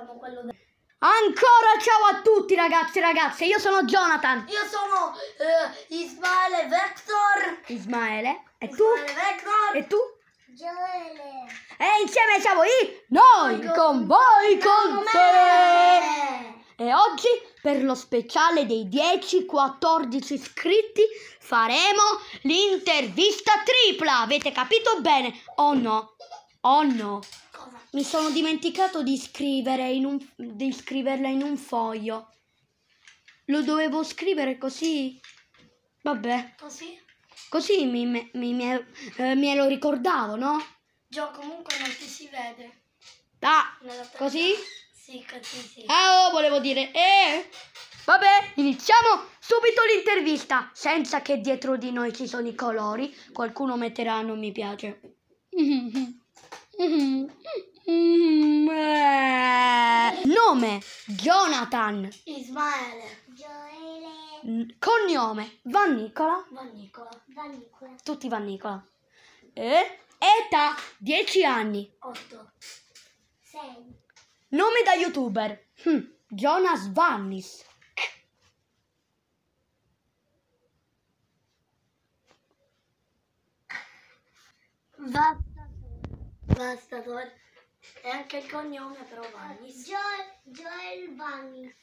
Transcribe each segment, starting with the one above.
facciamo quello del... Ancora ciao a tutti ragazzi e ragazze, io sono Jonathan. Io sono uh, Ismaele Vector. Ismaele. E Ismaele tu? Vector. E tu? Gioele. E insieme siamo i noi con, con voi con, con te. E oggi per lo speciale dei 10-14 iscritti faremo l'intervista tripla. Avete capito bene? Oh no. Oh no. Mi sono dimenticato di, in un, di scriverla in un foglio. Lo dovevo scrivere così. Vabbè. Così? Così mi, mi, mi, eh, mi lo ricordavo, no? Gio, comunque non ti si vede. Ah, così? Sì, così sì. Ah, oh, volevo dire, eh! Vabbè, iniziamo subito l'intervista, senza che dietro di noi ci sono i colori. Qualcuno metterà non mi piace. Mm eh. Nome Jonathan. Ismaele. Gioele. Cognome Vannicola. Vannicola. Vannicola. Tutti Vannicola. E età 10 anni. 8. 6. Nome da youtuber. Hm. Jonas Vannis. Vastatore. Vastatore. E anche il cognome però Vannis. Eh, Joel, Joel Vannis.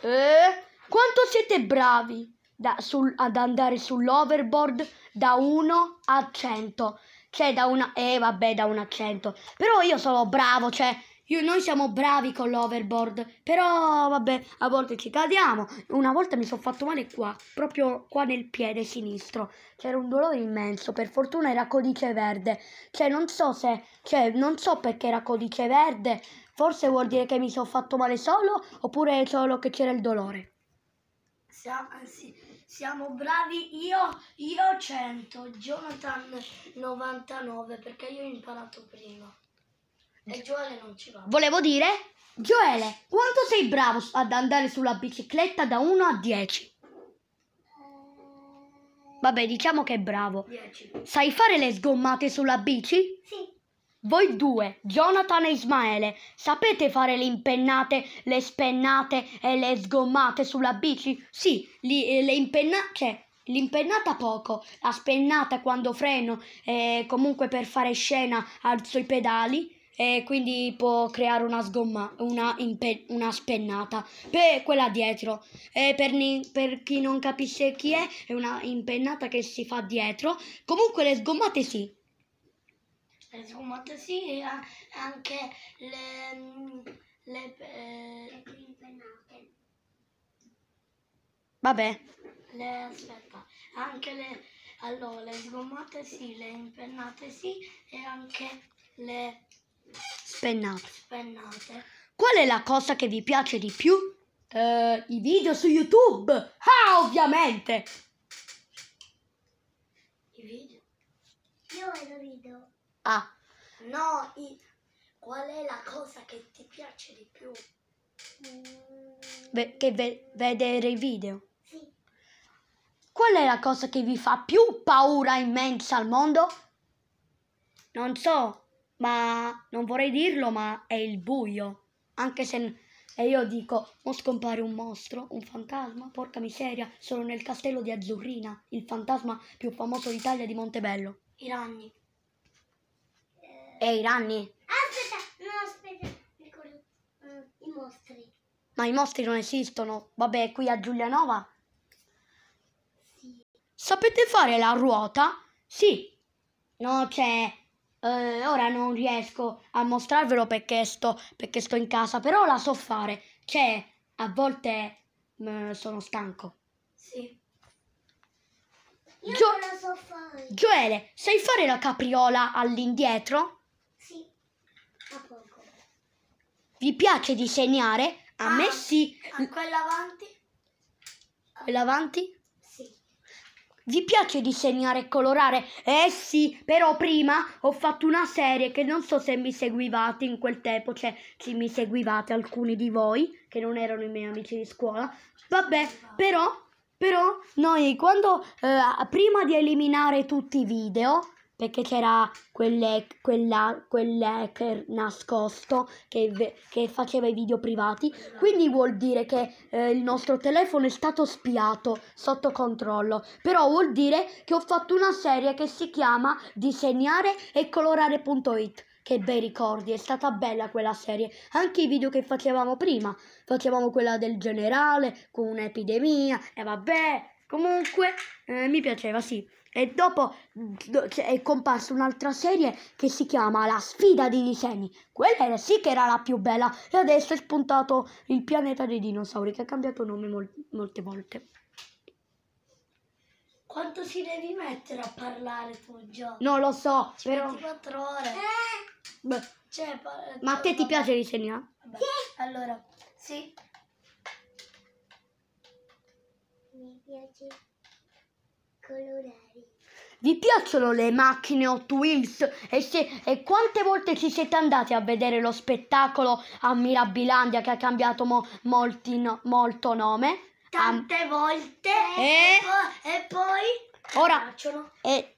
Eh, quanto siete bravi da, sul, ad andare sull'overboard da 1 a 100? Cioè da una... Eh vabbè da 1 a 100. Però io sono bravo, cioè io, noi siamo bravi con l'overboard, però vabbè, a volte ci cadiamo. Una volta mi sono fatto male qua, proprio qua nel piede sinistro. C'era un dolore immenso, per fortuna era codice verde. Cioè, non so se, cioè, non so perché era codice verde. Forse vuol dire che mi sono fatto male solo, oppure solo che c'era il dolore. Siamo, sì, siamo bravi, io, io 100, Jonathan 99, perché io ho imparato prima. E Gioele non ci va. Volevo dire, Gioele, quanto sei bravo ad andare sulla bicicletta da 1 a 10? Eh, Vabbè, diciamo che è bravo. 10. Sai fare le sgommate sulla bici? Sì. Voi due, Jonathan e Ismaele, sapete fare le impennate, le spennate e le sgommate sulla bici? Sì, li, eh, le impennate, cioè, l'impennata poco, la spennata quando freno e eh, comunque per fare scena alzo i pedali e quindi può creare una sgomma, una, una spennata per quella dietro. E per, per, chi non capisce chi è, è una impennata che si fa dietro. Comunque le sgommate sì. Le sgommate sì, e anche le... le, eh... Vabbè. Le, aspetta, anche le... Allora, le sgommate sì, le impennate sì e anche le Spennate. Spennate. Qual è la cosa che vi piace di più? Uh, I video su YouTube. Ah, ovviamente. I video. Io vedo video. Ah. No, i... qual è la cosa che ti piace di più? Beh, che ve vedere i video. Sì. Qual è la cosa che vi fa più paura immensa al mondo? Non so ma non vorrei dirlo, ma è il buio. Anche se e io dico, mo scompare un mostro, un fantasma, porca miseria, sono nel castello di Azzurrina, il fantasma più famoso d'Italia di Montebello. I ranni. E eh, i ranni? Aspetta, no aspetta, ricordo, uh, i mostri. Ma i mostri non esistono, vabbè, qui a Giulianova. Sì. Sapete fare la ruota? Sì. No, c'è eh, ora non riesco a mostrarvelo perché sto, perché sto, in casa, però la so fare. Cioè, a volte mh, mm, sono stanco. Sì. Io Gio non la so fare. Gioele, sai fare la capriola all'indietro? Sì, a poco. Vi piace disegnare? A ah, me sì. A quella avanti? Quella avanti? Vi piace disegnare e colorare? Eh sì, però prima ho fatto una serie che non so se mi seguivate in quel tempo, cioè se mi seguivate alcuni di voi, che non erano i miei amici di scuola. Vabbè, però, però noi quando, eh, prima di eliminare tutti i video, perché c'era quell'hacker nascosto che, che, faceva i video privati. Quindi vuol dire che eh, il nostro telefono è stato spiato sotto controllo. Però vuol dire che ho fatto una serie che si chiama Disegnare e colorare.it. Che bei ricordi, è stata bella quella serie. Anche i video che facevamo prima. Facevamo quella del generale con un'epidemia e vabbè. Comunque eh, mi piaceva, sì e dopo mm, è comparsa un'altra serie che si chiama La sfida dei disegni. Quella sì che era la più bella e adesso è spuntato Il pianeta dei dinosauri che ha cambiato nome mol molte volte. Quanto ci devi mettere a parlare tu, Gio? Non lo so, ci però... 24 ore. Eh? Cioè, Ma a cioè, te ti piace disegnare? Sì. Allora, sì. Mi piace colorare. Vi piacciono le macchine Hot Wheels? E, se, e, quante volte ci siete andati a vedere lo spettacolo a Mirabilandia che ha cambiato mo, molti, no, molto nome? Tante um, volte. Eh? E, e poi... Ora... E, eh,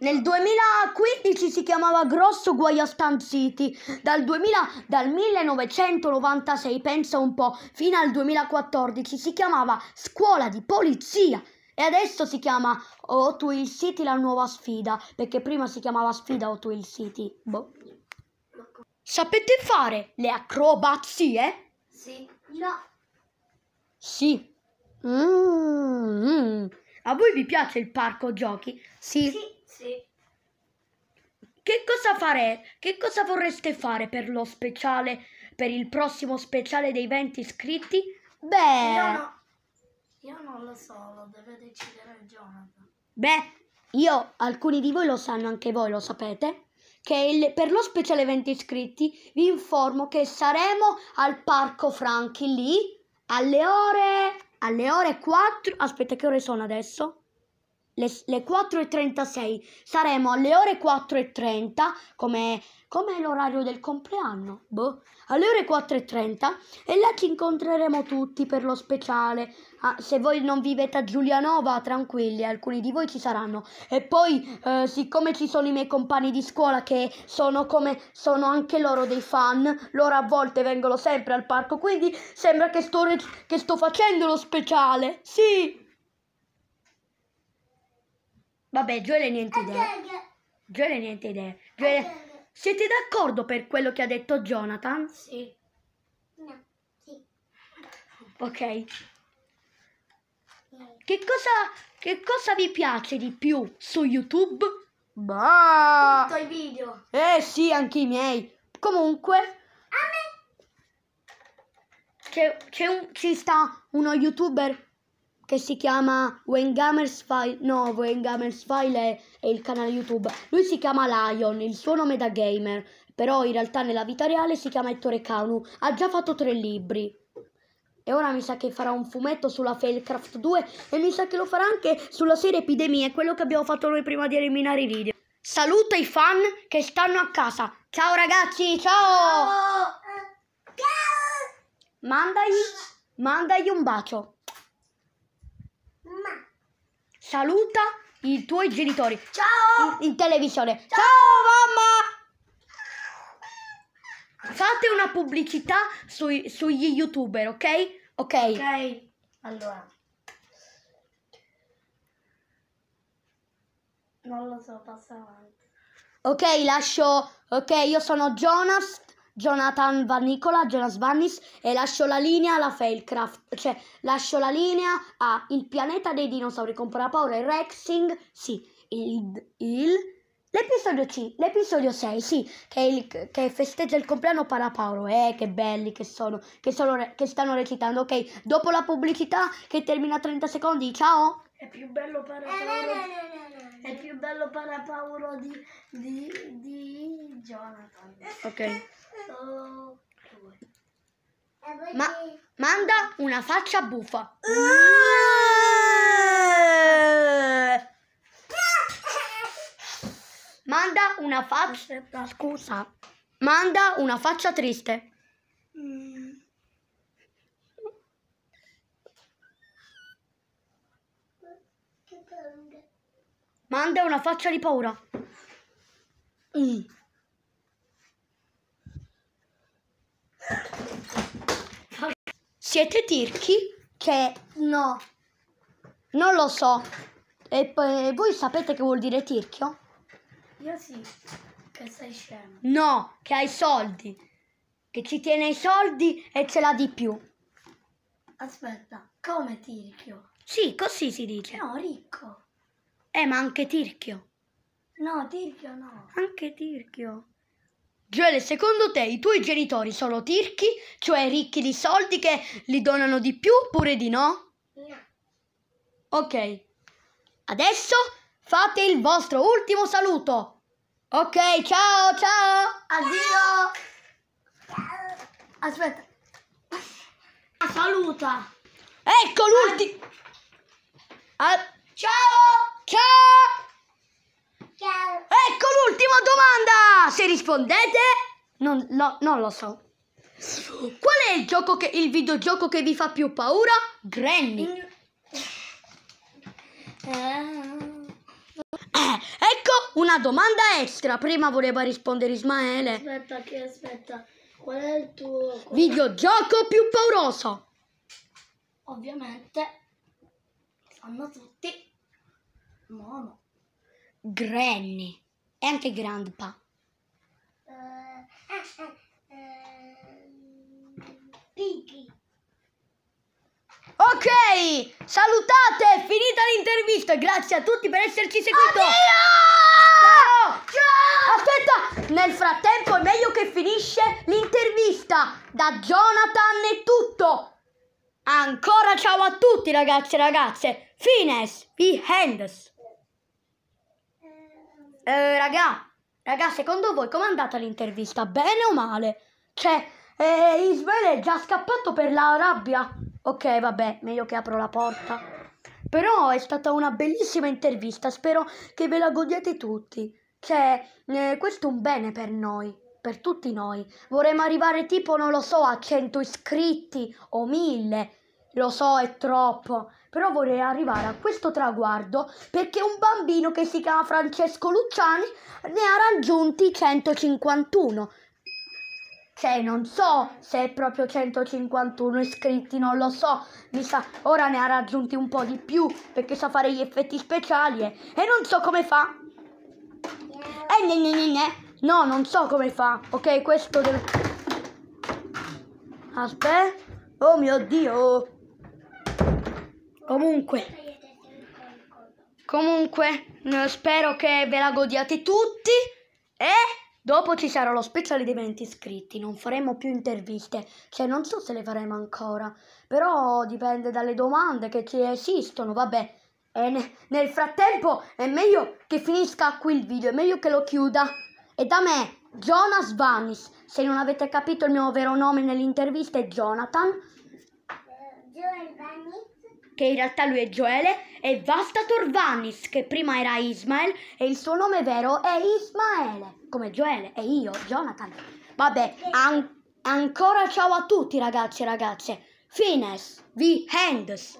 nel 2015 si chiamava Grosso Guayastan City, dal, 2000, dal 1996, pensa un po', fino al 2014 si chiamava Scuola di Polizia e adesso si chiama Hot Wheels City la nuova sfida, perché prima si chiamava sfida Hot Wheels City. Boh. Sapete fare le acrobazie? Sì. No. Sì. Mm -hmm. A voi vi piace il parco giochi? Sì. Sì. sì. Che cosa fare? Che cosa vorreste fare per lo speciale per il prossimo speciale dei 20 iscritti? Beh, no, no. Io non lo so, lo deve decidere Jonathan. Beh, io, alcuni di voi lo sanno, anche voi lo sapete, che il, per lo speciale evento iscritti vi informo che saremo al Parco Franchi lì alle ore, alle ore 4. Aspetta, che ore sono adesso? Le, le 4.36. Saremo alle ore 4.30 come Com'è l'orario del compleanno? Boh. Alle ore 4.30 e là ci incontreremo tutti per lo speciale. Ah, se voi non vivete a Giulianova, tranquilli, alcuni di voi ci saranno. E poi, eh, siccome ci sono i miei compagni di scuola che sono come sono anche loro dei fan, loro a volte vengono sempre al parco, quindi sembra che sto, che sto facendo lo speciale. Sì! Vabbè, Gioele niente idea. Gioele niente idea. Gioele... Siete d'accordo per quello che ha detto Jonathan? Sì. No, sì. Ok. Che cosa, che cosa vi piace di più su YouTube? Bah! Tutto i video. Eh sì, anche i miei. Comunque... A me... C'è, c'è un, ci sta uno youtuber che si chiama When File, no, When File è, è, il canale YouTube. Lui si chiama Lion, il suo nome è da gamer, però in realtà nella vita reale si chiama Ettore Canu. Ha già fatto tre libri. E ora mi sa che farà un fumetto sulla Failcraft 2 e mi sa che lo farà anche sulla serie Epidemia, quello che abbiamo fatto noi prima di eliminare i video. Saluta i fan che stanno a casa. Ciao ragazzi, ciao! Ciao! ciao. Mandagli, mandagli un bacio saluta i tuoi genitori. Ciao! In, in televisione. Ciao, Ciao mamma! Fate una pubblicità sui, sugli youtuber, ok? Ok. Ok. Allora. Non lo so, passa avanti. Ok, lascio... Ok, io sono Jonas. Jonathan Van Nicola, Jonas Vannis e lascio la linea alla Failcraft, cioè lascio la linea a Il pianeta dei dinosauri con paura e Rexing, sì, il, il L'episodio, C, l'episodio 6, sì, che, il, che, festeggia il compleanno Parapaolo. Eh, che belli che sono, che, sono, che stanno recitando. Ok, dopo la pubblicità che termina 30 secondi, ciao! È più bello Parapaolo. Eh, è più bello Parapaolo di, di, di Jonathan. Ok. Ma manda una faccia buffa. Manda una faccia. Scusa. Manda una faccia triste. Manda una faccia di paura. Mm. Siete tirchi? Che no. Non lo so. E poi, voi sapete che vuol dire tirchio? Io sì, che sei scemo. No, che hai soldi. Che ci tiene i soldi e ce l'ha di più. Aspetta, come tirchio? Sì, così si dice. No, ricco. Eh, ma anche tirchio. No, tirchio no. Anche tirchio. Gioele, secondo te i tuoi genitori sono tirchi, cioè ricchi di soldi che li donano di più oppure di no? No. Ok. Adesso fate il vostro ultimo saluto. Ok, ciao, ciao. Addio. Ciao. Aspetta. Ah, saluta. Ecco l'ultimo. Ah. Ah. Ciao. Ciao. Ecco l'ultima domanda! Se rispondete, non, no, non lo so. Qual è il, gioco che, il videogioco che vi fa più paura? Granny. Eh, ecco una domanda extra. Prima voleva rispondere Ismaele. Aspetta, che aspetta. Qual è il tuo qual... videogioco più pauroso? Ovviamente. Fanno tutti. Mono. Granny e anche Grandpa. Uh, eh, ah, eh, uh, eh, Piggy. Ok, salutate, è finita l'intervista. Grazie a tutti per esserci seguito. Addio! Ciao! Aspetta, nel frattempo è meglio che finisce l'intervista. Da Jonathan è tutto. Ancora ciao a tutti ragazzi e ragazze. Fines, the hands eh, raga, raga, secondo voi com'è andata l'intervista? Bene o male? Cioè, eh, Ismaele è già scappato per la rabbia? Ok, vabbè, meglio che apro la porta. Però è stata una bellissima intervista, spero che ve la godiate tutti. Cioè, eh, questo è un bene per noi, per tutti noi. Vorremmo arrivare tipo, non lo so, a 100 iscritti o 1000. Lo so, è troppo, però vorrei arrivare a questo traguardo perché un bambino che si chiama Francesco Luciani ne ha raggiunti 151. Cioè, non so se è proprio 151 iscritti, non lo so. Mi sa, ora ne ha raggiunti un po' di più perché sa fare gli effetti speciali eh. e non so come fa. Eh, ne, ne, ne, ne. No, non so come fa. Ok, questo deve... Aspetta. Oh mio Dio. Comunque. Comunque, eh, spero che ve la godiate tutti e dopo ci sarà lo speciale dei 20 iscritti, non faremo più interviste, cioè non so se le faremo ancora, però dipende dalle domande che ci esistono, vabbè. Ne nel frattempo è meglio che finisca qui il video, è meglio che lo chiuda. E da me, Jonas Vanis, se non avete capito il mio vero nome nell'intervista è Jonathan. Eh, Jonas Vanis che in realtà lui è Gioele, e Vastator Vannis, che prima era Ismael, e il suo nome vero è Ismaele, come Gioele, e io, Jonathan. Vabbè, an ancora ciao a tutti ragazzi e ragazze. Fines, vi hands.